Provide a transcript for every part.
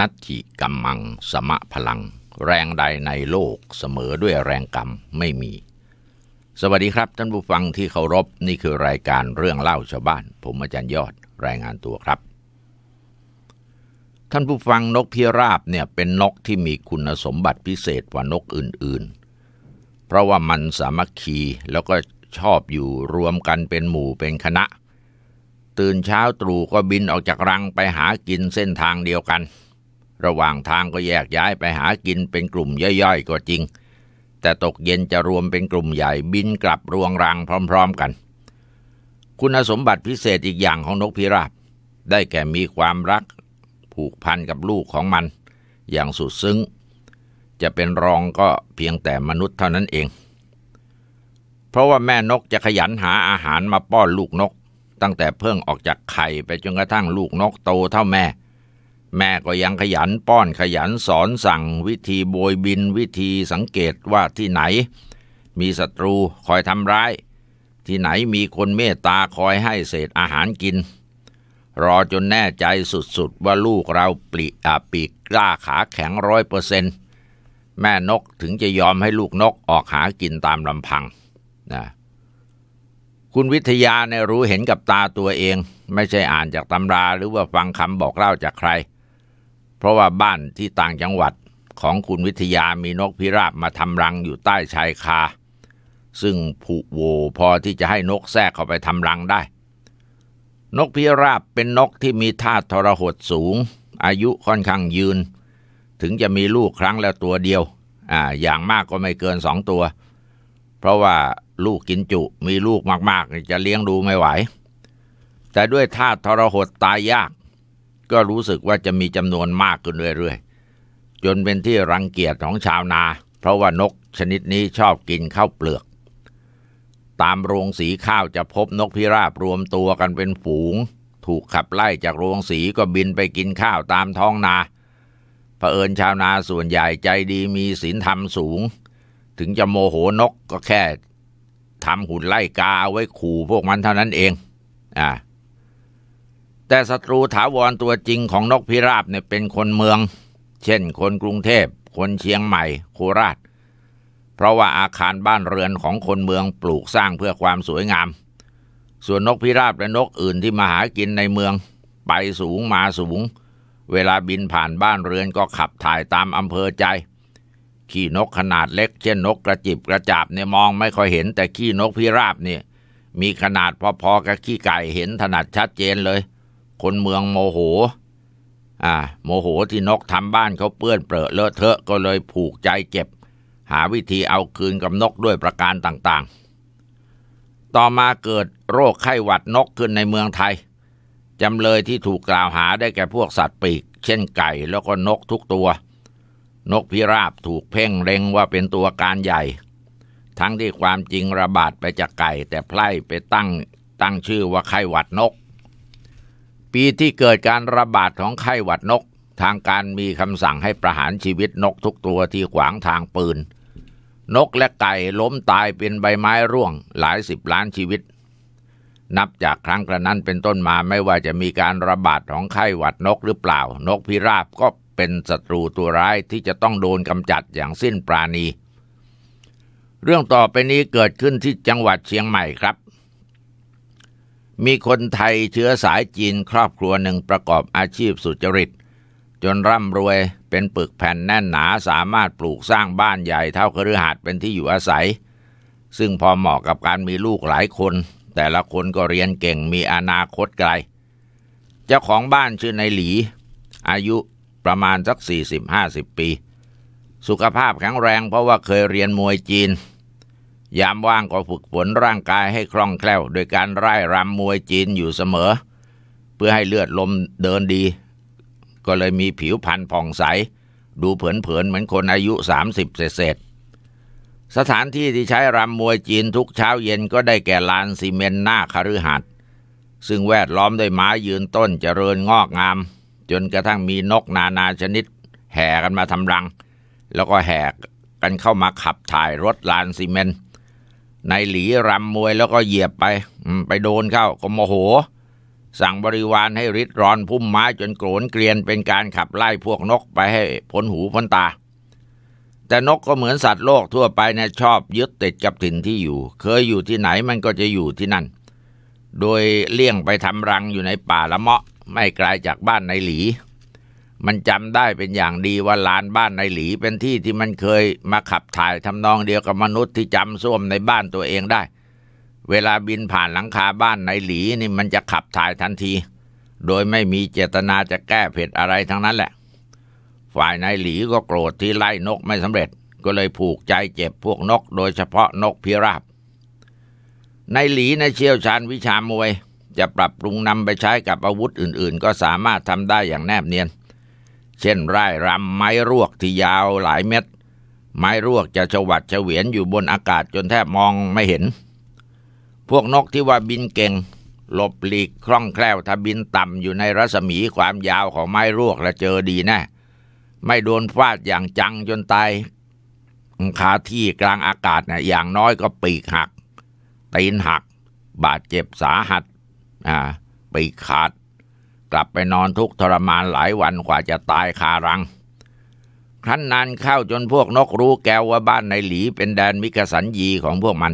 นัตถิกัมมังสมะพลัง แรงใดในโลกเสมอด้วยแรงกรรม ไม่มี สวัสดีครับท่านผู้ฟังที่เคารพนี่คือรายการเรื่องเล่าชาวบ้าน ผมอาจารย์ยอดรายงานตัวครับท่านผู้ฟังนกพิราบเนี่ย เป็นนกที่มีคุณสมบัติพิเศษกว่านกอื่นๆ เพราะว่ามันสามัคคีแล้วก็ชอบอยู่รวมกันเป็นหมู่เป็นคณะ ตื่นเช้าตรู่ก็บินออกจากรังไปหากินเส้นทางเดียวกันระหว่างทางก็แยกย้ายไปหากินเป็นกลุ่มย่อยๆก็จริง แต่ตกเย็นจะรวมเป็นกลุ่มใหญ่บินกลับรวงรังพร้อมๆกัน คุณสมบัติพิเศษอีกอย่างของนกพิราบได้แก่มีความรักผูกพันกับลูกของมัน อย่างสุดซึ้ง จะเป็นรองก็เพียงแต่มนุษย์เท่านั้นเอง เพราะว่าแม่นกจะขยันหาอาหารมาป้อนลูกนก ตั้งแต่เพิ่งออกจากไข่ไปจนกระทั่งลูกนกโตเท่าแม่แม่ก็ยังขยันป้อนขยันสอนสั่งวิธีโบยบินวิธีสังเกตว่าที่ไหนมีศัตรูคอยทำร้าย ที่ไหนมีคนเมตตาคอยให้เศษอาหารกิน รอจนแน่ใจสุดๆว่าลูกเราปลีอาปีกกล้าขาแข็งร้อยเปอร์เซนแม่นกถึงจะยอมให้ลูกนกออกหากินตามลำพังนะคุณวิทยาเนี่ยรู้เห็นกับตาตัวเอง ไม่ใช่อ่านจากตำราหรือว่าฟังคำบอกเล่าจากใครเพราะว่าบ้านที่ต่างจังหวัดของคุณวิทยามีนกพิราบมาทำรังอยู่ใต้ชายคา ซึ่งผุโวพอที่จะให้นกแทรกเข้าไปทำรังได้ นกพิราบเป็นนกที่มีท่าทรหดสูง อายุค่อนข้างยืน ถึงจะมีลูกครั้งละตัวเดียวอ่าอย่างมากก็ไม่เกินสองตัว เพราะว่าลูกกินจุมีลูกมากๆจะเลี้ยงดูไม่ไหว แต่ด้วยท่าทรหดตายยากก็รู้สึกว่าจะมีจำนวนมากขึ้นเรื่อยๆ จนเป็นที่รังเกียจของชาวนา เพราะว่านกชนิดนี้ชอบกินข้าวเปลือก ตามโรงสีข้าวจะพบนกพิราบรวมตัวกันเป็นฝูง ถูกขับไล่จากโรงสีก็บินไปกินข้าวตามท้องนา เผอิญชาวนาส่วนใหญ่ใจดีมีศีลธรรมสูง ถึงจะโมโหนกก็แค่ทำหุ่นไล่กาไว้ขู่พวกมันเท่านั้นเองอ่าแต่ศัตรูถาวรตัวจริงของนกพิราบเนี่ยเป็นคนเมือง เช่น คนกรุงเทพ คนเชียงใหม่ โคราช เพราะว่าอาคารบ้านเรือนของคนเมืองปลูกสร้างเพื่อความสวยงาม ส่วนนกพิราบและนกอื่นที่มาหากินในเมืองไปสูงมาสูง เวลาบินผ่านบ้านเรือนก็ขับถ่ายตามอำเภอใจ ขี้นกขนาดเล็ก เช่นนกกระจิบกระจาบเนี่ยมองไม่ค่อยเห็นแต่ขี้นกพิราบเนี่ยมีขนาดพอๆกับขี้ไก่เห็นถนัดชัดเจนเลยคนเมืองโมโห อ่า โมโหที่นกทำบ้านเขาเปื้อนเปรอะเลอะเทอะก็เลยผูกใจเก็บ หาวิธีเอาคืนกับนกด้วยประการต่างๆ ต่อมาเกิดโรคไข้หวัดนกขึ้นในเมืองไทย จำเลยที่ถูกกล่าวหาได้แก่พวกสัตว์ปีก เช่นไก่แล้วก็นกทุกตัว นกพิราบถูกเพ่งเล็งว่าเป็นตัวการใหญ่ ทั้งที่ความจริงระบาดไปจากไก่แต่ไพร่ไปตั้งตั้งชื่อว่าไข้หวัดนกปีที่เกิดการระบาดของไข้หวัดนก ทางการมีคำสั่งให้ประหารชีวิตนกทุกตัวที่ขวางทางปืน นกและไก่ล้มตายเป็นใบไม้ร่วงหลายสิบล้านชีวิต นับจากครั้งกระนั้นเป็นต้นมาไม่ว่าจะมีการระบาดของไข้หวัดนกหรือเปล่านกพิราบก็เป็นศัตรูตัวร้ายที่จะต้องโดนกำจัดอย่างสิ้นปราณี เรื่องต่อไปนี้เกิดขึ้นที่จังหวัดเชียงใหม่ครับมีคนไทยเชื้อสายจีนครอบครัวหนึ่งประกอบอาชีพสุจริต จนร่ำรวยเป็นปึกแผ่นแน่นหนาสามารถปลูกสร้างบ้านใหญ่เท่าคฤหาสน์เป็นที่อยู่อาศัย ซึ่งพอเหมาะกับการมีลูกหลายคนแต่ละคนก็เรียนเก่งมีอนาคตไกล เจ้าของบ้านชื่อนายหลีอายุประมาณสัก 40-50 ปี สุขภาพแข็งแรงเพราะว่าเคยเรียนมวยจีนยามว่างก็ฝึกฝนร่างกายให้คล่องแคล่วโดยการร่ายรำมวยจีนอยู่เสมอ เพื่อให้เลือดลมเดินดีก็เลยมีผิวพรรณผ่องใสดูเผินๆเหมือนคนอายุ 30เศษสถานที่ที่ใช้รำมวยจีนทุกเช้าเย็นก็ได้แก่ลานซีเมนต์หน้าคฤหัส์ซึ่งแวดล้อมด้วยไม้ยืนต้นเจริญงอกงาม จนกระทั่งมีนกนานาชนิดแห่กันมาทำรัง แล้วก็แห่กันเข้ามาขับถ่ายรถลานซีเมนต์นายหลีรำมวยแล้วก็เหยียบไป ไปโดนเข้าก็โมโห สั่งบริวารให้ริดรอนพุ่มไม้จนโกรนเกลียนเป็นการขับไล่พวกนกไปให้พ้นหูพ้นตา แต่นกก็เหมือนสัตว์โลกทั่วไปเนี่ยชอบยึดติดกับถิ่นที่อยู่ เคยอยู่ที่ไหนมันก็จะอยู่ที่นั่น โดยเลี่ยงไปทำรังอยู่ในป่าละเมาะไม่ไกลาจากบ้านนายหลีมันจำได้เป็นอย่างดีว่าลานบ้านในหลีเป็นที่ที่มันเคยมาขับถ่ายทำนองเดียวกับมนุษย์ที่จำส้วมในบ้านตัวเองได้ เวลาบินผ่านหลังคาบ้านในหลีนี่มันจะขับถ่ายทันที โดยไม่มีเจตนาจะแก้เผ็ดอะไรทั้งนั้นแหละ ฝ่ายในหลีก็โกรธที่ไล่นกไม่สำเร็จ ก็เลยผูกใจเจ็บพวกนกโดยเฉพาะนกพิราบ ในหลีในเชี่ยวชาญวิชามวยจะปรับปรุงนำไปใช้กับอาวุธอื่นๆ ก็สามารถทำได้อย่างแนบเนียนเช่นไร่รำไม้รวกที่ยาวหลายเม็ด ไม้รวกจะฉวัดเฉวียนอยู่บนอากาศจนแทบมองไม่เห็น พวกนกที่ว่าบินเก่ง หลบหลีกคล่องแคล่วถ้าบินต่ำอยู่ในรัศมีความยาวของไม้รวกและเจอดีแนะ่ไม่โดนฟาดอย่างจังจนตายขาที่กลางอากาศน่ะอย่างน้อยก็ปีกหักตีนหัก บาดเจ็บสาหัสอ่าปีกขาดกลับไปนอนทุกทรมานหลายวันกว่าจะตายคารัง ครั้นนานเข้าจนพวกนกรู้แก้วว่าบ้านในหลีเป็นแดนมิกสันยีของพวกมัน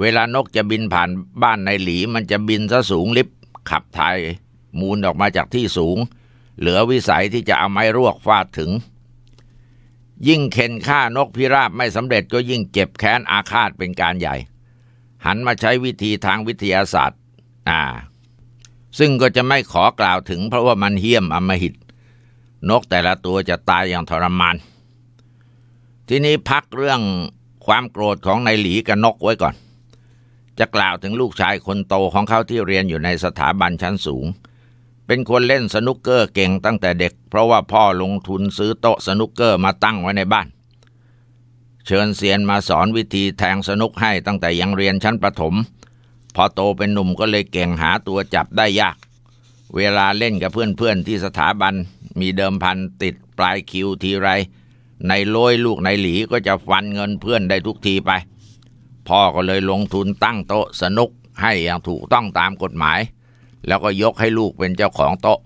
เวลานกจะบินผ่านบ้านในหลีมันจะบินซะสูงลิบขับถ่าย มูลออกมาจากที่สูง เหลือวิสัยที่จะเอาไม้รวกฟาดถึง ยิ่งเข็นฆ่านกพิราบไม่สำเร็จก็ยิ่งเจ็บแค้นอาฆาตเป็นการใหญ่ หันมาใช้วิธีทางวิทยาศาสตร์ อ่าซึ่งก็จะไม่ขอกล่าวถึงเพราะว่ามันเหี้ยมอมหิตนกแต่ละตัวจะตายอย่างทรมานทีนี้พักเรื่องความโกรธของนายหลีกับนกไว้ก่อน จะกล่าวถึงลูกชายคนโตของเขาที่เรียนอยู่ในสถาบันชั้นสูง เป็นคนเล่นสนุกเกอร์เก่งตั้งแต่เด็กเพราะว่าพ่อลงทุนซื้อโต๊ะสนุกเกอร์มาตั้งไว้ในบ้าน เชิญเซียนมาสอนวิธีแทงสนุกให้ตั้งแต่ยังเรียนชั้นประถมพอโตเป็นหนุ่มก็เลยเก่งหาตัวจับได้ยาก เวลาเล่นกับเพื่อนๆที่สถาบันมีเดิมพันติดปลายคิวทีไร ในโลยลูกในหลีก็จะฟันเงินเพื่อนได้ทุกทีไป พ่อก็เลยลงทุนตั้งโต๊ะสนุกให้อย่างถูกต้องตามกฎหมาย แล้วก็ยกให้ลูกเป็นเจ้าของโต๊ะ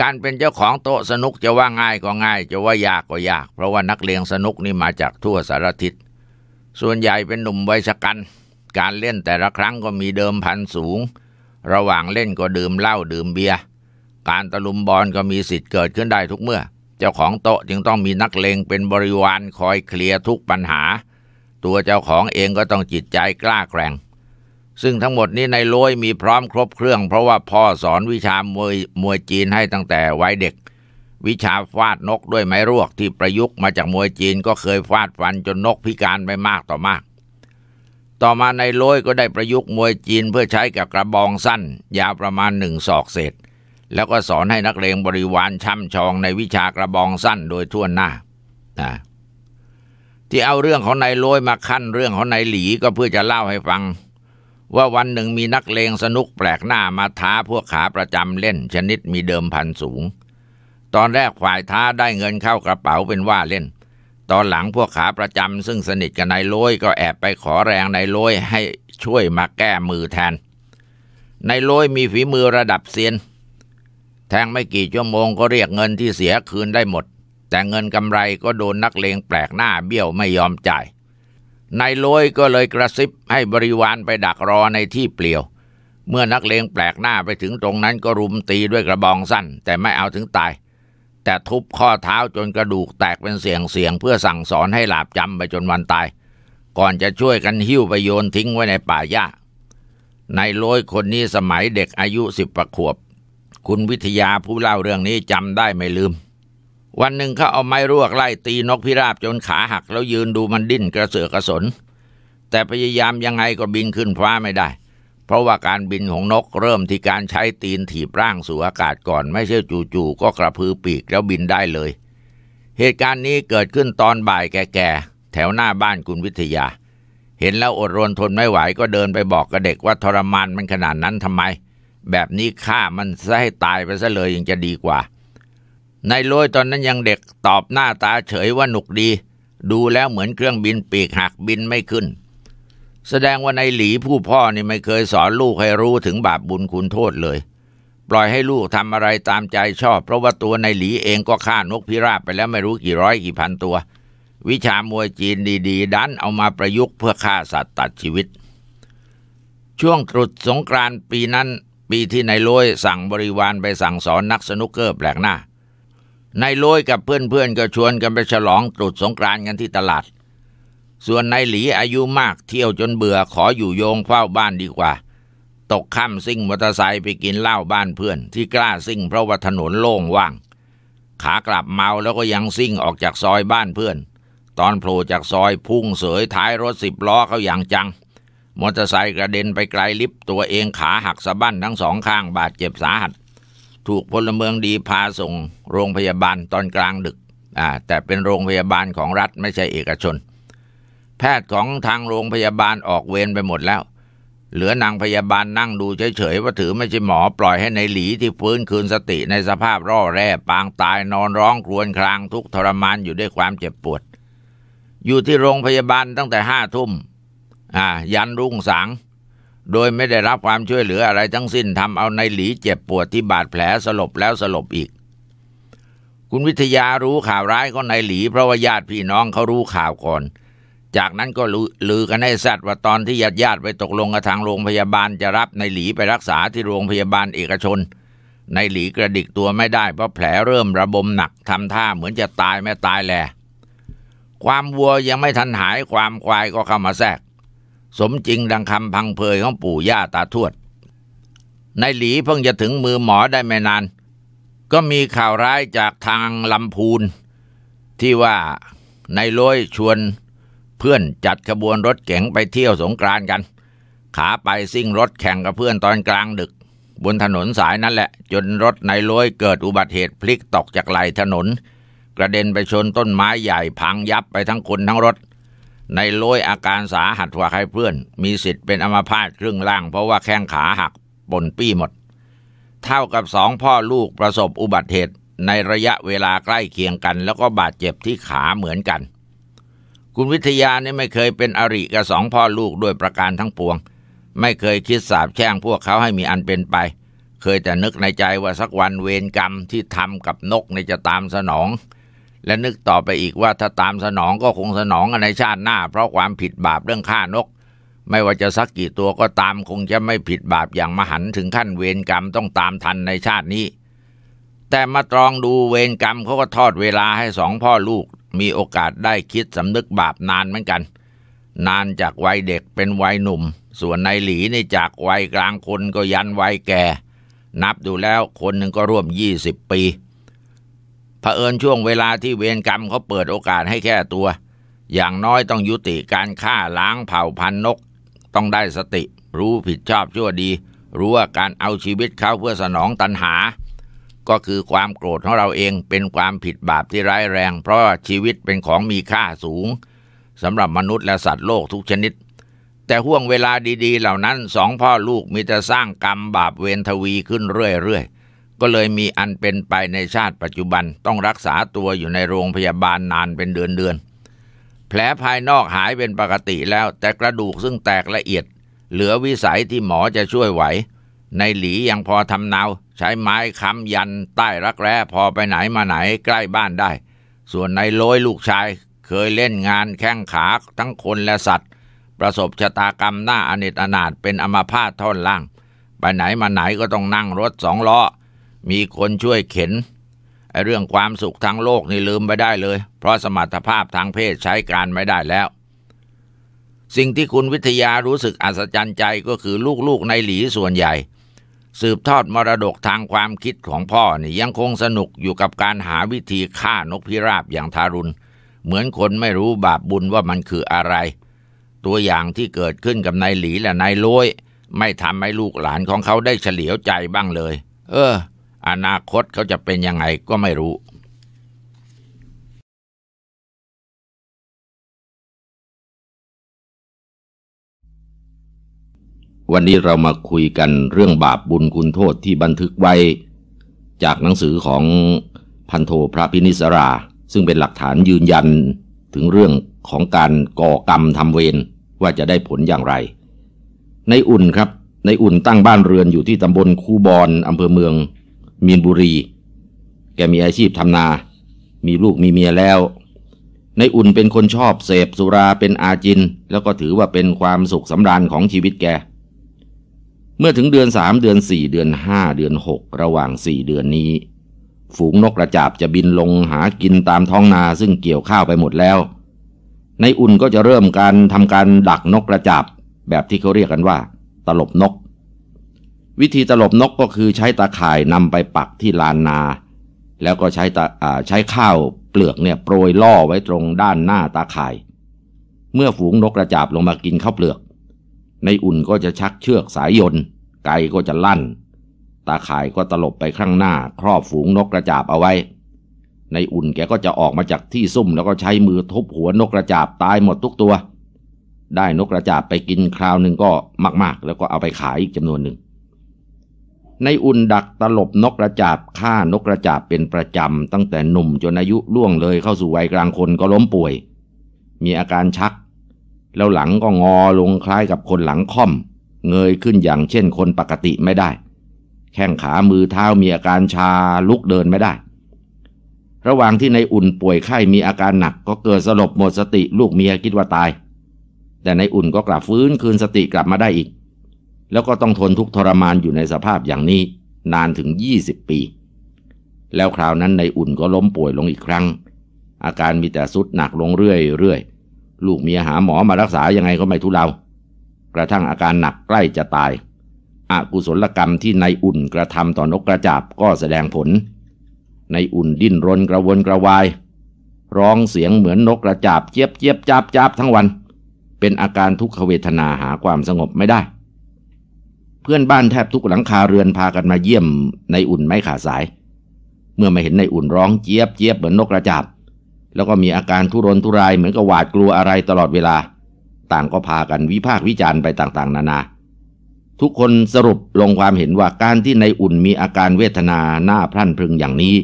การเป็นเจ้าของโต๊ะสนุกจะว่าง่ายก็ง่ายจะว่ายากก็ยาก เพราะว่านักเลงสนุกนี่มาจากทั่วสารทิศส่วนใหญ่เป็นหนุ่มวัยชกัน การเล่นแต่ละครั้งก็มีเดิมพันสูง ระหว่างเล่นก็ดื่มเหล้าดื่มเบียร์การตะลุมบอลก็มีสิทธิ์เกิดขึ้นได้ทุกเมื่อ เจ้าของโต๊ะจึงต้องมีนักเลงเป็นบริวารคอยเคลียร์ทุกปัญหา ตัวเจ้าของเองก็ต้องจิตใจกล้าแกร่งซึ่งทั้งหมดนี้ในโอยมีพร้อมครบเครื่อง เพราะว่าพ่อสอนวิชามวยมวยจีนให้ตั้งแต่วัยเด็ก วิชาฟาดนกด้วยไม้รวก ที่ประยุกต์มาจากมวยจีนก็เคยฟาดฟัน จนนกพิการไปมากต่อมาก ต่อมาในโอยก็ได้ประยุกต์มวยจีนเพื่อใช้กับกระบองสั้น ยาวประมาณหนึ่งศอกเศษแล้วก็สอนให้นักเลงบริวารช่ำชองในวิชากระบองสั้นโดยทั่วหน้านะที่เอาเรื่องของนายโอยมาขั้นเรื่องของนายหลีก็เพื่อจะเล่าให้ฟังว่าวันหนึ่งมีนักเลงสนุกแปลกหน้ามาท้าพวกขาประจำเล่นชนิดมีเดิมพันสูง ตอนแรกฝ่ายท้าได้เงินเข้ากระเป๋าเป็นว่าเล่น ตอนหลังพวกขาประจำซึ่งสนิทกับนายโลยก็แอบไปขอแรงนายโลยให้ช่วยมาแก้มือแทน นายโลยมีฝีมือระดับเซียน แทงไม่กี่ชั่วโมงก็เรียกเงินที่เสียคืนได้หมด แต่เงินกำไรก็โดนนักเลงแปลกหน้าเบี้ยวไม่ยอมจ่ายนายลอยก็เลยกระซิบให้บริวารไปดักรอในที่เปลี่ยว เมื่อนักเลงแปลกหน้าไปถึงตรงนั้นก็รุมตีด้วยกระบองสั้น แต่ไม่เอาถึงตาย แต่ทุบข้อเท้าจนกระดูกแตกเป็นเสียงเสียง เพื่อสั่งสอนให้หลาบจำไปจนวันตาย ก่อนจะช่วยกันหิ้วไปโยนทิ้งไว้ในป่าหญ้านายลอยคนนี้สมัยเด็กอายุสิบประขวบ คุณวิทยาผู้เล่าเรื่องนี้จำได้ไม่ลืมวันหนึ่งเขาเอาไม้รวกไล่ตีนกพิราบจนขาหักแล้วยืนดูมันดิ้นกระเสือกกระสน แต่พยายามยังไงก็บินขึ้นฟ้าไม่ได้ เพราะว่าการบินของนกเริ่มที่การใช้ตีนถีบร่างสู่อากาศก่อน ไม่ใช่จู่ๆก็กระพือปีกแล้วบินได้เลย เหตุการณ์นี้เกิดขึ้นตอนบ่ายแก่ๆแถวหน้าบ้านคุณวิทยา เห็นแล้วอดรนทนไม่ไหวก็เดินไปบอกกับเด็กว่าทรมานมันขนาดนั้นทำไม แบบนี้ฆ่ามันซะให้ตายไปซะเลยยังจะดีกว่านายลอยตอนนั้นยังเด็กตอบหน้าตาเฉยว่าหนุกดี ดูแล้วเหมือนเครื่องบินปีกหักบินไม่ขึ้น แสดงว่านายหลีผู้พ่อนี่ไม่เคยสอนลูกให้รู้ถึงบาปบุญคุณโทษเลย ปล่อยให้ลูกทำอะไรตามใจชอบ เพราะว่าตัวนายหลีเองก็ฆ่านกพิราบไปแล้วไม่รู้กี่ร้อยกี่พันตัว วิชามวยจีนดีๆ ดัน เอามาประยุกต์เพื่อฆ่าสัตว์ตัดชีวิต ช่วงตรุษสงกรานต์ปีนั้นปีที่นายลอยสั่งบริวารไปสั่งสอนนักสนุกเกอร์แปลกหน้านายลอยกับเพื่อนๆ ก็ชวนกันไปฉลองตรุษสงกรานต์กันที่ตลาด ส่วนนายหลีอายุมากเที่ยวจนเบื่อขออยู่โยงเฝ้าบ้านดีกว่า ตกค่ำซิ่งมอเตอร์ไซค์ไปกินเหล้าบ้านเพื่อนที่กล้าซิ่งเพราะว่าถนนโล่งว่าง ขากลับเมาแล้วก็ยังซิ่งออกจากซอยบ้านเพื่อน ตอนโผล่จากซอยพุ่งเสยท้ายรถสิบล้อเขาอย่างจังมอเตอร์ไซค์กระเด็นไปไกลลิฟตัวเองขาหักสะบั้นทั้งสองข้างบาดเจ็บสาหัสถูกพลเมืองดีพาส่งโรงพยาบาลตอนกลางดึก อ่าแต่เป็นโรงพยาบาลของรัฐไม่ใช่เอกชน แพทย์ของทางโรงพยาบาลออกเวรไปหมดแล้ว เหลือนางพยาบาลนั่งดูเฉยๆว่าถือไม่ใช่หมอ ปล่อยให้ในหลีที่ฟื้นคืนสติในสภาพร่อแร่ ปางตายนอนร้องครวญครางทุกทรมานอยู่ด้วยความเจ็บปวด อยู่ที่โรงพยาบาลตั้งแต่ห้าทุ่มอ่ายันรุ่งสางโดยไม่ได้รับความช่วยเหลืออะไรทั้งสิ้นทำเอาในหลีเจ็บปวดที่บาดแผลสลบแล้วสลบอีก คุณวิทยารู้ข่าวร้ายกอนายหลีเพราะว่าญาติพี่น้องเขารู้ข่าวก่อนจากนั้นก็ลือกันให้สัตว์ว่าตอนที่ญาติญาติไปตกลงกับทางโรงพยาบาลจะรับนายหลีไปรักษาที่โรงพยาบาลเอกชนนายหลีกระดิกตัวไม่ได้เพราะแผลเริ่มระบมหนักทำท่าเหมือนจะตายแม่ตายแล ความวัวยังไม่ทันหายความควายก็เข้ามาแทรกสมจริงดังคำพังเพยของปู่ย่าตาทวด นายหลีเพิ่งจะถึงมือหมอได้ไม่นาน ก็มีข่าวร้ายจากทางลำพูนที่ว่านายรอยชวนเพื่อนจัดขบวนรถเก๋งไปเที่ยวสงกรานกัน ขาไปซิ่งรถแข่งกับเพื่อนตอนกลางดึกบนถนนสายนั่นแหละ จนรถนายรอยเกิดอุบัติเหตุพลิกตกจากไหลถนน กระเด็นไปชนต้นไม้ใหญ่พังยับไปทั้งคนทั้งรถในโลยอาการสาหัสกว่าใครเพื่อน มีสิทธิ์เป็นอัมาพาตครึ่งล่าง เพราะว่าแข้งขาหักปนปี้หมด เท่ากับสองพ่อลูกประสบอุบัติเหตุในระยะเวลาใกล้เคียงกัน แล้วก็บาดเจ็บที่ขาเหมือนกัน คุณวิทยานี่ไม่เคยเป็นอริกับสองพ่อลูก ด้วยประการทั้งปวง ไม่เคยคิดสาบแช่งพวกเขาให้มีอันเป็นไป เคยแต่นึกในใจว่าสักวันเวรกรรมที่ทำกับนกในจะตามสนองและนึกต่อไปอีกว่าถ้าตามสนองก็คงสนองกันในชาติหน้าเพราะความผิดบาปเรื่องฆ่านก ไม่ว่าจะสักกี่ตัวก็ตามคงจะไม่ผิดบาปอย่างมหันถึงขั้นเวรกรรมต้องตามทันในชาตินี้ แต่มาตรองดูเวรกรรมเขาก็ทอดเวลาให้สองพ่อลูกมีโอกาสได้คิดสำนึกบาปนานเหมือนกัน นานจากวัยเด็กเป็นวัยหนุ่มส่วนในหลีนี่จากวัยกลางคนก็ยันวัยแก่ นับดูแล้วคนหนึ่งก็ร่วมยี่สิบปีเผอิญช่วงเวลาที่เวรกรรมเขาเปิดโอกาสให้แค่ตัว อย่างน้อยต้องยุติการฆ่าล้างเผ่าพันธุ์นก ต้องได้สติ รู้ผิดชอบชั่วดี รู้ว่าการเอาชีวิตเขาเพื่อสนองตันหา ก็คือความโกรธของเราเองเป็นความผิดบาปที่ร้ายแรง เพราะชีวิตเป็นของมีค่าสูงสำหรับมนุษย์และสัตว์โลกทุกชนิด แต่ห่วงเวลาดี ๆเหล่านั้นสองพ่อลูกมีแต่สร้างกรรมบาปเวรทวีขึ้นเรื่อยๆก็เลยมีอันเป็นไปในชาติปัจจุบันต้องรักษาตัวอยู่ในโรงพยาบาลนานเป็นเดือนเดือนแผลภายนอกหายเป็นปกติแล้วแต่กระดูกซึ่งแตกละเอียด เหลือวิสัยที่หมอจะช่วยไหว ในหลียังพอทำนาวใช้ไม้ค้ำยันใต้รักแร้พอไปไหนมาไหนใกล้บ้านได้ ส่วนในโอยลูกชายเคยเล่นงานแข้งขา ทั้งคนและสัตว์ ประสบชะตากรรมหน้าอเนจอนาถเป็นอมาพาตท่อนล่าง ไปไหนมาไหนก็ต้องนั่งรถสองล้อมีคนช่วยเข็นไอเรื่องความสุขทางโลกนี่ลืมไปได้เลย เพราะสมรรถภาพทางเพศใช้การไม่ได้แล้ว สิ่งที่คุณวิทยารู้สึกอัศจรรย์ใจก็คือลูกๆในหลีส่วนใหญ่ สืบทอดมรดกทางความคิดของพ่อนี่ยังคงสนุกอยู่กับการหาวิธีฆ่านกพิราบอย่างทารุณ เหมือนคนไม่รู้บาปบุญว่ามันคืออะไร ตัวอย่างที่เกิดขึ้นกับนายหลีและนายโลยไม่ทำให้ลูกหลานของเขาได้เฉลียวใจบ้างเลย เอออนาคตเขาจะเป็นยังไงก็ไม่รู้ วันนี้เรามาคุยกันเรื่องบาปบุญคุณโทษที่บันทึกไว้จากหนังสือของพันโทพระพินิสรา ซึ่งเป็นหลักฐานยืนยันถึงเรื่องของการก่อกรรมทำเวรว่าจะได้ผลอย่างไร ในอุ่นครับ ในอุ่นตั้งบ้านเรือนอยู่ที่ตำบลคูบอนอำเภอเมืองมีนบุรี แกมีอาชีพทำนา มีลูกมีเมียแล้ว ในอุ่นเป็นคนชอบเสพสุราเป็นอาจิน แล้วก็ถือว่าเป็นความสุขสำราญของชีวิตแก เมื่อถึงเดือนสามเดือนสี่เดือนห้าเดือนหกระหว่างสี่เดือนนี้ ฝูงนกกระจาบจะบินลงหากินตามท้องนาซึ่งเกี่ยวข้าวไปหมดแล้ว ในอุ่นก็จะเริ่มการทำการดักนกกระจาบแบบที่เขาเรียกกันว่า ตลบนกวิธีตลบนกก็คือใช้ตาข่ายนำไปปักที่ลานนา แล้วก็ใช้ตาใช้ข้าวเปลือกเนี่ยโปรยล่อไว้ตรงด้านหน้าตาข่าย เมื่อฝูงนกกระจาบลงมากินข้าวเปลือกในอุ่นก็จะชักเชือกสายยนไก่ก็จะลั่น ตาข่ายก็ตลบไปข้างหน้า ครอบฝูงนกกระจาบเอาไว้ในอุ่นแกก็จะออกมาจากที่ซุ่มแล้วก็ใช้มือทุบหัวนกกระจาบตายหมดทุกตัว ได้นกกระจาบไปกินคราวหนึ่งก็มากๆ แล้วก็เอาไปขายอีกจำนวนหนึ่งในอุ่นดักตลบนกกระจาบฆ่านกกระจาบเป็นประจำตั้งแต่หนุ่มจนอายุล่วงเลยเข้าสู่วัยกลางคนก็ล้มป่วย มีอาการชักแล้วหลังก็งอลงคล้ายกับคนหลังค่อม เงยขึ้นอย่างเช่นคนปกติไม่ได้ แข้งขามือเท้ามีอาการชาลุกเดินไม่ได้ ระหว่างที่ในอุ่นป่วยไข้มีอาการหนักก็เกิดสลบหมดสติลูกเมียคิดว่าตาย แต่ในอุ่นก็กลับฟื้นคืนสติกลับมาได้อีกแล้วก็ต้องทนทุกทรมานอยู่ในสภาพอย่างนี้นานถึง 20 ปี แล้วคราวนั้นในอุ่นก็ล้มป่วยลงอีกครั้ง อาการมีแต่สุดหนักลงเรื่อย ๆ ลูกเมียหาหมอมารักษา ยังไงก็ไม่ทุเลากระทั่งอาการหนักใกล้จะตายอากุศลกรรมที่ในอุ่นกระทำต่อนกกระจาบก็แสดงผล ในอุ่นดิ้นรนกระวนกระวาย ร้องเสียงเหมือนนกกระจาบเจี๊ยบเจี๊ยบจับจับทั้งวัน เป็นอาการทุกขเวทนาหาความสงบไม่ได้เพื่อนบ้านแทบทุกหลังคาเรือนพากันมาเยี่ยมในอุ่นไม่ขาดสาย เมื่อมาเห็นในอุ่นร้องเจี๊ยบเจี๊ยบเหมือนนกกระจาบ แล้วก็มีอาการทุรนทุรายเหมือนกับหวาดกลัวอะไรตลอดเวลา ต่างก็พากันวิพากษ์วิจารณ์ไปต่างๆ นานา ทุกคนสรุปลงความเห็นว่าการที่ในอุ่นมีอาการเวทนาหน้าพรั่นพรึงอย่างนี้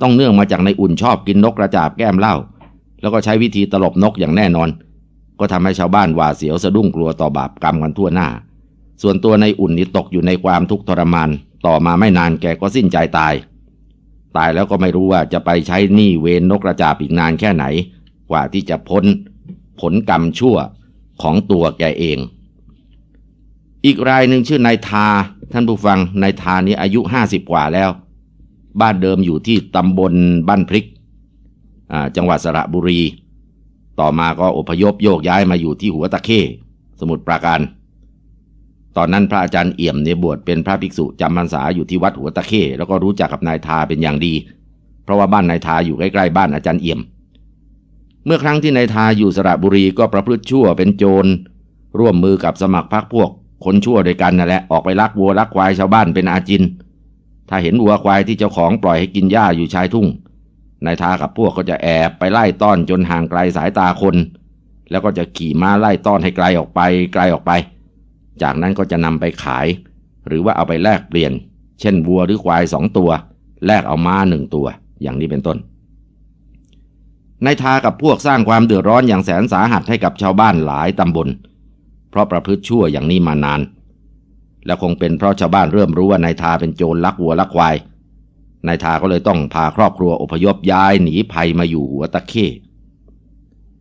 ต้องเนื่องมาจากในอุ่นชอบกินนกกระจาบแก้มเหล้าแล้วก็ใช้วิธีตลบนกอย่างแน่นอน ก็ทำให้ชาวบ้านหวาดเสียวสะดุ้งกลัวต่อบาปกรรมกันทั่วหน้าส่วนตัวในอุ่นนี่ตกอยู่ในความทุกข์ทรมานต่อมาไม่นานแกก็สิ้นใจตาย ตายแล้วก็ไม่รู้ว่าจะไปใช้หนี้เวนนกกระจาบอีกนานแค่ไหน กว่าที่จะพ้นผลกรรมชั่วของตัวแกเอง อีกรายหนึ่งชื่อนายทาท่านผู้ฟังนายทานี้อายุห้าสิบกว่าแล้ว บ้านเดิมอยู่ที่ตำบลบ้านพริก จังหวัดสระบุรี ต่อมาก็อพยพโยกย้ายมาอยู่ที่หัวตะเข้สมุทรปราการตอนนั้นพระอาจารย์เอี่ยมเนี่ยบวชเป็นพระภิกษุจำพรรษาอยู่ที่วัดหัวตะเข้แล้วก็รู้จักกับนายทาเป็นอย่างดี เพราะว่าบ้านนายทาอยู่ใกล้ๆบ้านอาจารย์เอี่ยม เมื่อครั้งที่นายทาอยู่สระบุรีก็ประพฤติชั่วเป็นโจร ร่วมมือกับสมัครพรรคพวก คนชั่วด้วยกันนั่นแหละออกไปลักวัวลักควายชาวบ้านเป็นอาจิน ถ้าเห็นวัวควายที่เจ้าของปล่อยให้กินหญ้าอยู่ชายทุ่งนายทากับพวกก็จะแอบไปไล่ต้อนจนห่างไกลสายตาคน แล้วก็จะขี่ม้าไล่ต้อนให้ไกลออกไปไกลออกไปจากนั้นก็จะนำไปขาย หรือว่าเอาไปแลกเปลี่ยน เช่นวัวหรือควายสองตัว แลกเอาม้าหนึ่งตัว อย่างนี้เป็นต้นนายทากับพวกสร้างความเดือดร้อนอย่างแสนสาหัสให้กับชาวบ้านหลายตำบล เพราะประพฤติชั่วอย่างนี้มานาน และคงเป็นเพราะชาวบ้านเริ่มรู้ว่านายทาเป็นโจรลักวัวลักควายนายทาก็เลยต้องพาครอบครัวอพยพย้ายหนีภัยมาอยู่หัวตะเข้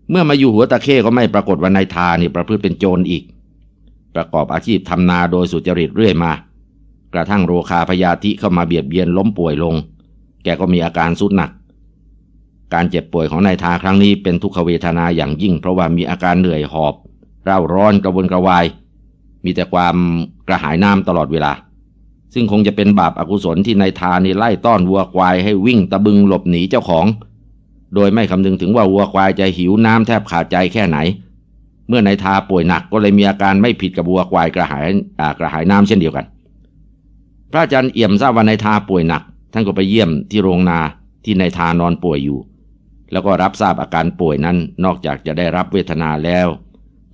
เมื่อมาอยู่หัวตะเข้ก็ไม่ปรากฏว่านายทานี่ประพฤติเป็นโจรอีกประกอบอาชีพทำนาโดยสุจริตเรื่อยมากระทั่งโรคาพยาธิเข้ามาเบียดเบียนล้มป่วยลง แกก็มีอาการสุดหนัก การเจ็บป่วยของนายทาครั้งนี้เป็นทุกขเวทนาอย่างยิ่งเพราะว่ามีอาการเหนื่อยหอบเร่าร้อนกระวนกระวาย มีแต่ความกระหายน้ำตลอดเวลา ซึ่งคงจะเป็นบาปอากุศลที่นายทานี่ไล่ต้อนวัวควายให้วิ่งตะบึงหลบหนีเจ้าของ โดยไม่คำนึงถึงว่าวัวควายจะหิวน้ำแทบขาดใจแค่ไหนเมื่อนายทาป่วยหนักก็เลยมีอาการไม่ผิดกับวัวควายกระหายกระหายน้ำเช่นเดียวกัน พระอาจารย์เอี่ยมทราบว่านายทาป่วยหนักท่านก็ไปเยี่ยมที่โรงนาที่นายทานอนป่วยอยู่ แล้วก็รับทราบอาการป่วยนั้นนอกจากจะได้รับเวทนาแล้ว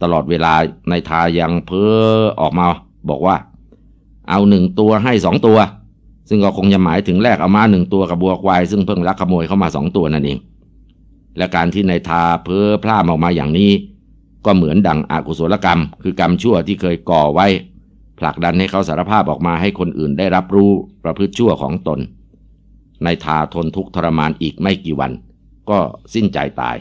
ตลอดเวลานายทายังเพ้อออกมาบอกว่า เอาหนึ่งตัวให้สองตัว ซึ่งก็คงจะหมายถึงแลกเอามาหนึ่งตัวกับบัวควาย ซึ่งเพิ่งลักขโมยเข้ามาสองตัวนั่นเอง และการที่นายทาเพ้อพลาดออกมาอย่างนี้ก็เหมือนดังอากุศลกรรม คือกรรมชั่วที่เคยก่อไว้ ผลักดันให้เขาสารภาพออกมาให้คนอื่นได้รับรู้ประพฤติชั่วของตน ในทาทนทุกทรมานอีกไม่กี่วัน ก็สิ้นใจตาย